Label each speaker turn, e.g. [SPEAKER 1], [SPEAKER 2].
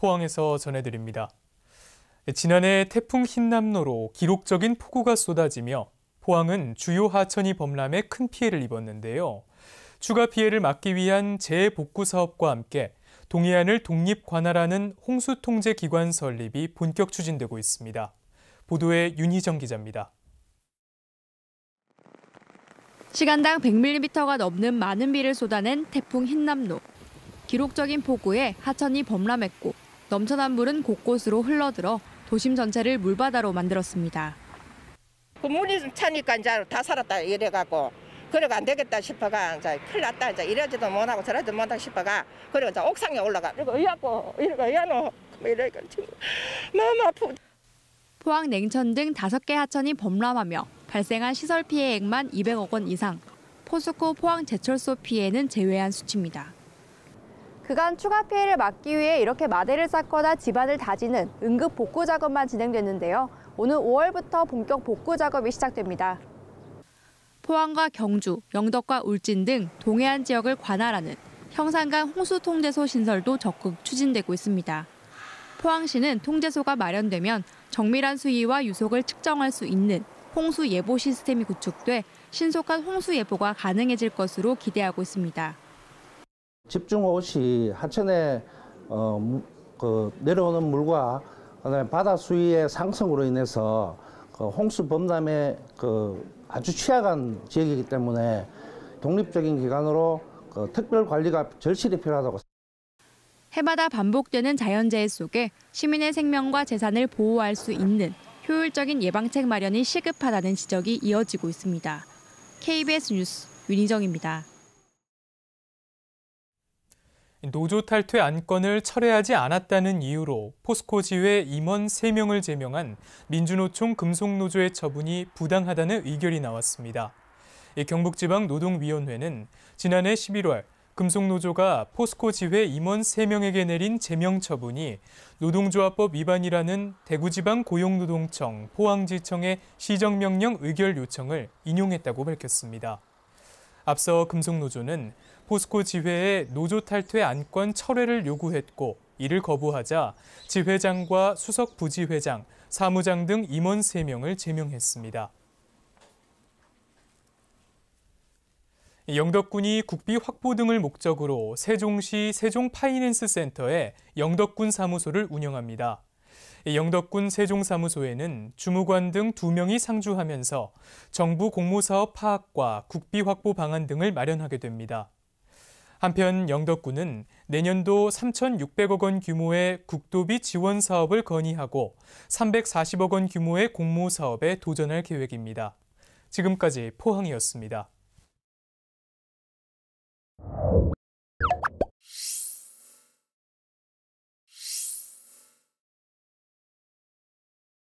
[SPEAKER 1] 포항에서 전해드립니다. 지난해 태풍 흰남노로 기록적인 폭우가 쏟아지며 포항은 주요 하천이 범람에 큰 피해를 입었는데요. 추가 피해를 막기 위한 재해 복구 사업과 함께 동해안을 독립 관할하는 홍수 통제 기관 설립이 본격 추진되고 있습니다. 보도에 윤희정 기자입니다.
[SPEAKER 2] 시간당 100mm가 넘는 많은 비를 쏟아낸 태풍 흰남노. 기록적인 폭우에 하천이 범람했고 넘쳐난 물은 곳곳으로 흘러들어 도심 전체를 물바다로 만들었습니다. 그 물이 차니까 이제 다 살았다 이래갖고 그래가 안 되겠다 싶어가 이제 큰일 났다 이제 이러지도 못하고 저러지도 못하 싶어가 그리고 이제 옥상에 올라가 이거 의고 이러고 의아노 뭐 이러니 지금 마음 아프고 포항 냉천 등 다섯 개 하천이 범람하며 발생한 시설 피해액만 200억 원 이상 포스코 포항 제철소 피해는 제외한 수치입니다. 그간 추가 피해를 막기 위해 이렇게 마대를 쌓거나 집안을 다지는 응급 복구 작업만 진행됐는데요. 오늘 5월부터 본격 복구 작업이 시작됩니다. 포항과 경주, 영덕과 울진 등 동해안 지역을 관할하는 형산간 홍수통제소 신설도 적극 추진되고 있습니다. 포항시는 통제소가 마련되면 정밀한 수위와 유속을 측정할 수 있는 홍수 예보 시스템이 구축돼 신속한 홍수 예보가 가능해질 것으로 기대하고 있습니다.
[SPEAKER 3] 집중호우시 하천에 어, 그 내려오는 물과 그다음에 바다 수위의 상승으로 인해서 그 홍수 범람에 그 아주 취약한 지역이기 때문에 독립적인 기관으로 그 특별 관리가 절실히 필요하다고.
[SPEAKER 2] 해마다 반복되는 자연재해 속에 시민의 생명과 재산을 보호할 수 있는 효율적인 예방책 마련이 시급하다는 지적이 이어지고 있습니다. KBS 뉴스 윤희정입니다.
[SPEAKER 1] 노조 탈퇴 안건을 철회하지 않았다는 이유로 포스코 지회 임원 3명을 제명한 민주노총 금속노조의 처분이 부당하다는 의결이 나왔습니다. 경북지방노동위원회는 지난해 11월 금속노조가 포스코 지회 임원 3명에게 내린 제명 처분이 노동조합법 위반이라는 대구지방 고용노동청 포항지청의 시정명령 의결 요청을 인용했다고 밝혔습니다. 앞서 금속노조는 포스코 지회에 노조 탈퇴 안건 철회를 요구했고 이를 거부하자 지회장과 수석 부지회장, 사무장 등 임원 3명을 제명했습니다. 영덕군이 국비 확보 등을 목적으로 세종시 세종파이낸스 센터에 영덕군 사무소를 운영합니다. 영덕군 세종사무소에는 주무관 등 두명이 상주하면서 정부 공모사업 파악과 국비 확보 방안 등을 마련하게 됩니다. 한편 영덕군은 내년도 3,600억 원 규모의 국도비 지원 사업을 건의하고 340억 원 규모의 공모 사업에 도전할 계획입니다. 지금까지 포항이었습니다.